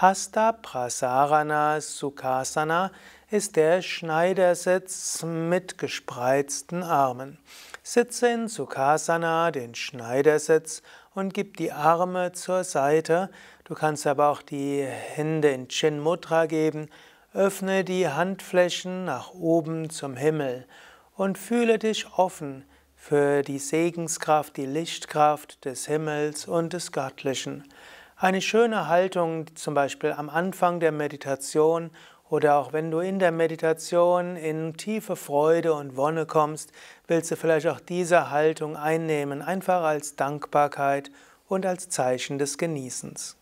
Hasta Prasarana Sukhasana ist der Schneidersitz mit gespreizten Armen. Sitze in Sukhasana, den Schneidersitz, und gib die Arme zur Seite. Du kannst aber auch die Hände in Chin Mudra geben. Öffne die Handflächen nach oben zum Himmel und fühle dich offen für die Segenskraft, die Lichtkraft des Himmels und des Göttlichen. Eine schöne Haltung zum Beispiel am Anfang der Meditation oder auch wenn du in der Meditation in tiefe Freude und Wonne kommst, willst du vielleicht auch diese Haltung einnehmen, einfach als Dankbarkeit und als Zeichen des Genießens.